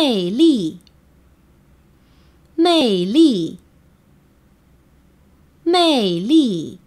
魅力，魅力，魅力。